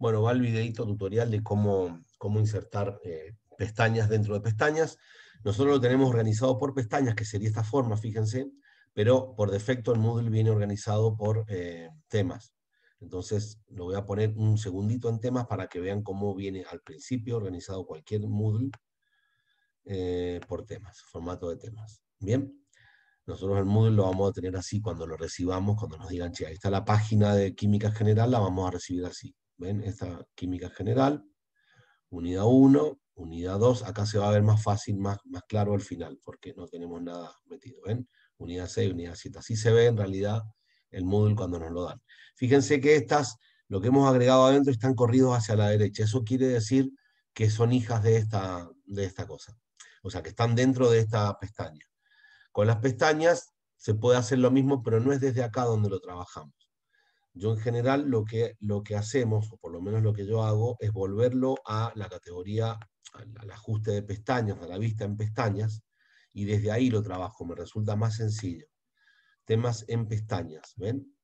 Bueno, va el videito tutorial de cómo, cómo insertar eh, pestañas dentro de pestañas. Nosotros lo tenemos organizado por pestañas, que sería esta forma, fíjense, pero por defecto el Moodle viene organizado por eh, temas. Entonces, lo voy a poner un segundito en temas para que vean cómo viene al principio organizado cualquier Moodle eh, por temas, formato de temas. Bien. Nosotros el Moodle lo vamos a tener así cuando lo recibamos, cuando nos digan, che, ahí está la página de química general, la vamos a recibir así. ¿Ven? Esta química general. Unidad 1, unidad 2. Acá se va a ver más fácil, más, más claro al final, porque no tenemos nada metido. ¿Ven? Unidad 6, unidad 7. Así se ve en realidad el módulo cuando nos lo dan. Fíjense que estas, lo que hemos agregado adentro, están corridos hacia la derecha. Eso quiere decir que son hijas de esta, de esta cosa. O sea, que están dentro de esta pestaña. Con las pestañas se puede hacer lo mismo, pero no es desde acá donde lo trabajamos. Yo en general lo que, lo que hacemos, o por lo menos lo que yo hago, es volverlo a la categoría, al, ajuste de pestañas, a la vista en pestañas, y desde ahí lo trabajo, me resulta más sencillo. Temas en pestañas, ¿ven?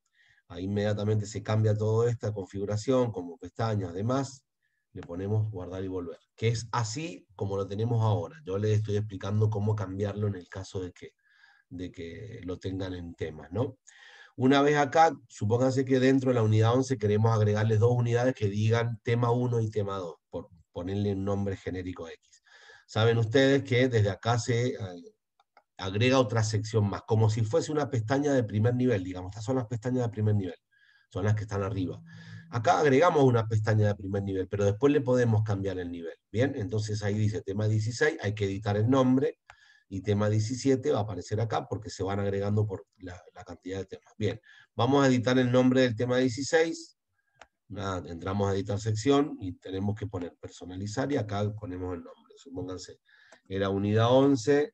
Ahí inmediatamente se cambia toda esta configuración, como pestañas, además, le ponemos guardar y volver, que es así como lo tenemos ahora. Yo les estoy explicando cómo cambiarlo en el caso de que, de que lo tengan en temas, ¿no? Una vez acá, supónganse que dentro de la unidad 11 queremos agregarles dos unidades que digan tema 1 y tema 2, por ponerle un nombre genérico X. Saben ustedes que desde acá se eh, agrega otra sección más, como si fuese una pestaña de primer nivel, digamos, estas son las pestañas de primer nivel, son las que están arriba. Acá agregamos una pestaña de primer nivel, pero después le podemos cambiar el nivel. Bien, entonces ahí dice tema 16, hay que editar el nombre, y tema 17 va a aparecer acá porque se van agregando por la, cantidad de temas. Bien, vamos a editar el nombre del tema 16. Nada, entramos a editar sección y tenemos que poner personalizar y acá ponemos el nombre. Supónganse, era unidad 11,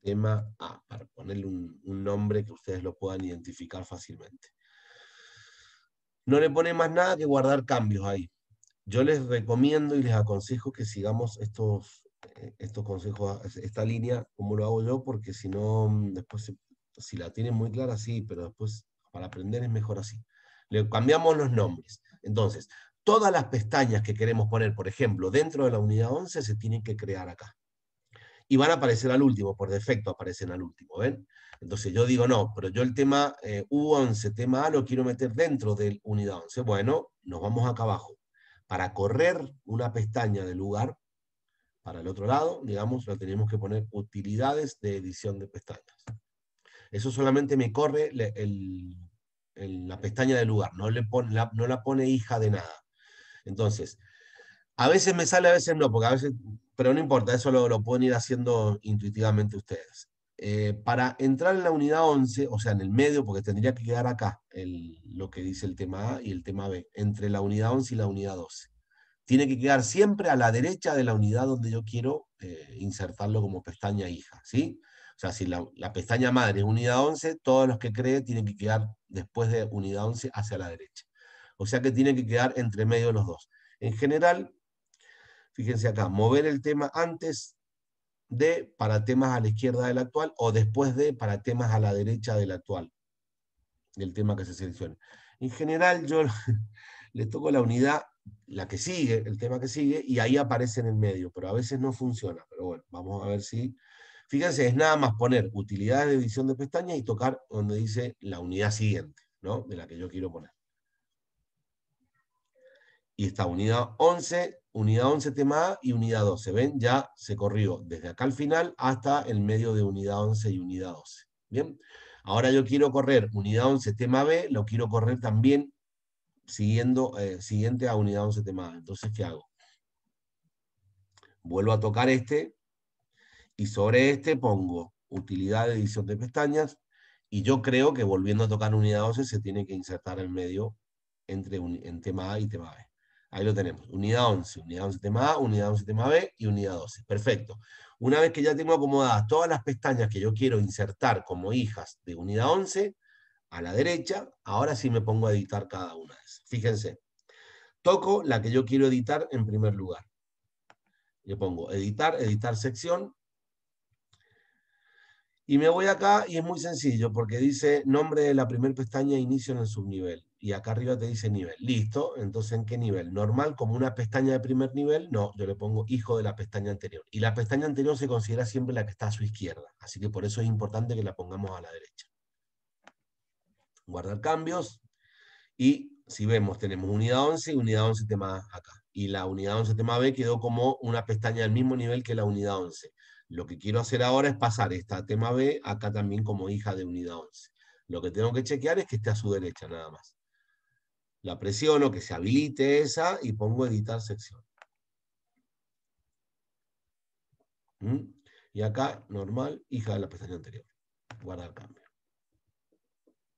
tema A, para ponerle un, un nombre que ustedes lo puedan identificar fácilmente. No le pone más nada que guardar cambios ahí. Yo les recomiendo y les aconsejo que sigamos estos, eh, estos consejos, esta línea, ¿cómo lo hago yo, porque si no, mm, después, si la tienen muy clara, sí, pero después para aprender es mejor así. Le cambiamos los nombres. Entonces, todas las pestañas que queremos poner, por ejemplo, dentro de la unidad 11, se tienen que crear acá. Y van a aparecer al último, por defecto aparecen al último, ¿ven? Entonces yo digo, no, pero yo el tema eh, U11, tema A, lo quiero meter dentro la unidad 11. Bueno, nos vamos acá abajo. Para correr una pestaña del lugar, para el otro lado, digamos, lo tenemos que poner utilidades de edición de pestañas. Eso solamente me corre el, la pestaña del lugar, no, le la, no la pone hija de nada. Entonces, a veces me sale, a veces no, porque a veces, pero no importa, eso lo, pueden ir haciendo intuitivamente ustedes. Eh, para entrar en la unidad 11, o sea, en el medio, porque tendría que quedar acá lo que dice el tema A y el tema B, entre la unidad 11 y la unidad 12 tiene que quedar siempre a la derecha de la unidad donde yo quiero eh, insertarlo como pestaña hija, ¿sí? O sea, si la, pestaña madre es unidad 11, todos los que cree tienen que quedar después de unidad 11 hacia la derecha. O sea que tiene que quedar entre medio de los dos. En general, fíjense acá, mover el tema antes de para temas a la izquierda del actual o después de para temas a la derecha del actual, del tema que se seleccione. En general, yo le toco la unidad la que sigue, el tema que sigue, y ahí aparece en el medio, pero a veces no funciona. Pero bueno, vamos a ver si... Fíjense, es nada más poner utilidades de edición de pestañas y tocar donde dice la unidad siguiente, ¿no? De la que yo quiero poner. Y está unidad 11, unidad 11 tema A y unidad 12. ¿Ven? Ya se corrió desde acá al final hasta el medio de unidad 11 y unidad 12. ¿Bien? Ahora yo quiero correr unidad 11 tema B, lo quiero correr también siguiendo, eh, siguiente a unidad 11 A. Entonces, ¿qué hago? Vuelvo a tocar este y sobre este pongo utilidad de edición de pestañas y yo creo que volviendo a tocar unidad 12 se tiene que insertar el medio entre en tema A y tema B. Ahí lo tenemos. Unidad 11, unidad 11 tema A, unidad 11 tema B y unidad 12. Perfecto. Una vez que ya tengo acomodadas todas las pestañas que yo quiero insertar como hijas de unidad 11, a la derecha, ahora sí me pongo a editar cada una de esas. Fíjense, toco la que yo quiero editar en primer lugar. Le pongo editar, editar sección. Y me voy acá y es muy sencillo porque dice nombre de la primera pestaña inicio en el subnivel. Y acá arriba te dice nivel. Listo, entonces ¿en qué nivel? Normal, como una pestaña de primer nivel, no, yo le pongo hijo de la pestaña anterior. Y la pestaña anterior se considera siempre la que está a su izquierda. Así que por eso es importante que la pongamos a la derecha guardar cambios. Y si vemos, tenemos unidad 11 y unidad 11 tema A acá. Y la unidad 11 tema B quedó como una pestaña al mismo nivel que la unidad 11. Lo que quiero hacer ahora es pasar esta tema B acá también como hija de unidad 11. Lo que tengo que chequear es que esté a su derecha nada más. La presiono, que se habilite esa y pongo editar sección. ¿Mm? Y acá, normal, hija de la pestaña anterior. Guardar cambio.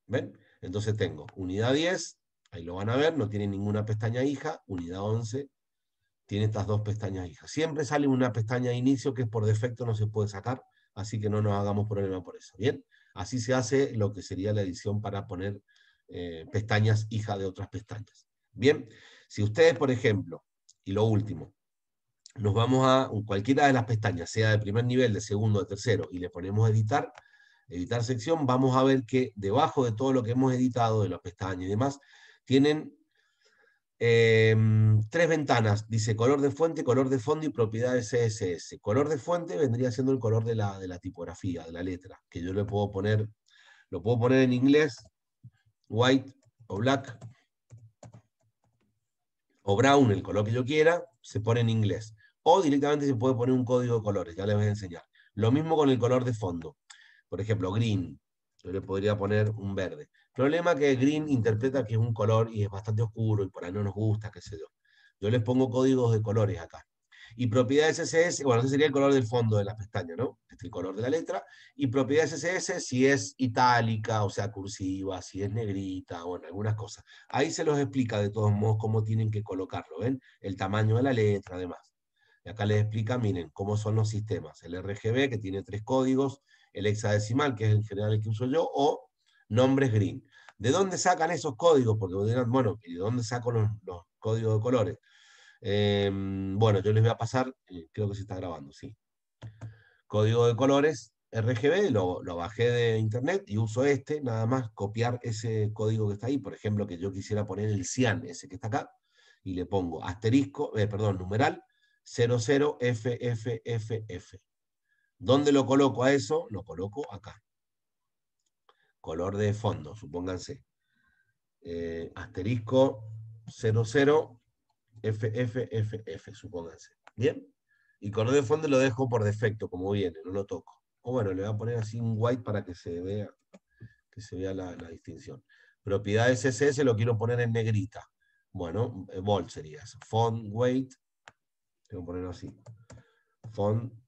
¿Ven? Entonces tengo unidad 10, ahí lo van a ver, no tiene ninguna pestaña hija, unidad 11 tiene estas dos pestañas hijas. Siempre sale una pestaña de inicio que por defecto no se puede sacar, así que no nos hagamos problema por eso. Bien, así se hace lo que sería la edición para poner eh, pestañas hija de otras pestañas. Bien, si ustedes, por ejemplo, y lo último, nos vamos a cualquiera de las pestañas, sea de primer nivel, de segundo, de tercero, y le ponemos editar, editar sección, vamos a ver que debajo de todo lo que hemos editado, de la pestaña y demás, tienen em, tres ventanas. Dice color de fuente, color de fondo y propiedades CSS. Color de fuente vendría siendo el color de la, de la tipografía, de la letra, que yo le puedo poner, lo puedo poner en inglés, white o black, o brown, el color que yo quiera, se pone en inglés. O directamente se puede poner un código de colores, ya les voy a enseñar. Lo mismo con el color de fondo. Por ejemplo, green. Yo le podría poner un verde. Problema que green interpreta que es un color y es bastante oscuro y por ahí no nos gusta, qué sé yo. Yo les pongo códigos de colores acá. Y propiedades CSS, bueno, ese sería el color del fondo de la pestaña, ¿no? Este es el color de la letra. Y propiedades CSS, si es itálica, o sea, cursiva, si es negrita, bueno, algunas cosas. Ahí se los explica de todos modos cómo tienen que colocarlo, ¿ven? El tamaño de la letra, además. Y acá les explica, miren, cómo son los sistemas. El RGB, que tiene tres códigos, el hexadecimal, que es en general el que uso yo, o nombres green. ¿De dónde sacan esos códigos? Porque dirán, bueno, ¿y de dónde saco los, códigos de colores? Em, bueno, yo les voy a pasar, eh, creo que se está grabando, sí. Código de colores RGB, lo, bajé de internet y uso este, nada más copiar ese código que está ahí, por ejemplo, que yo quisiera poner el cian, ese que está acá, y le pongo asterisco, eh, perdón, numeral 00FFFF. ¿Dónde lo coloco a eso? Lo coloco acá. Color de fondo, supónganse. Eh, asterisco 00 FFFF, supónganse. ¿Bien? Y color de fondo lo dejo por defecto, como viene, no lo toco. O bueno, le voy a poner así un white para que se vea, que se vea la, distinción. Propiedades CSS lo quiero poner en negrita. Bueno, eh, bold sería eso. Font weight, tengo que ponerlo así. Font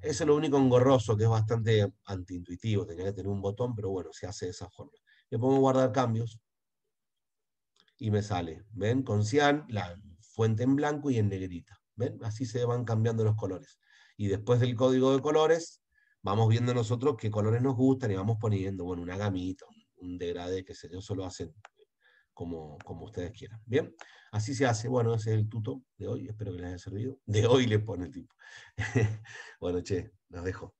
eso es lo único engorroso, que es bastante antiintuitivo. Tenía que tener un botón, pero bueno, se hace de esa forma. Le pongo guardar cambios y me sale. ¿Ven? Con cian, la fuente en blanco y en negrita. ¿Ven? Así se van cambiando los colores. Y después del código de colores, vamos viendo nosotros qué colores nos gustan y vamos poniendo, bueno, una gamita, un degradé, que sé yo, solo hacen como, como ustedes quieran. Bien, así se hace. Bueno, ese es el tuto de hoy. Espero que les haya servido. De hoy le pone el tipo. bueno, che, nos dejo.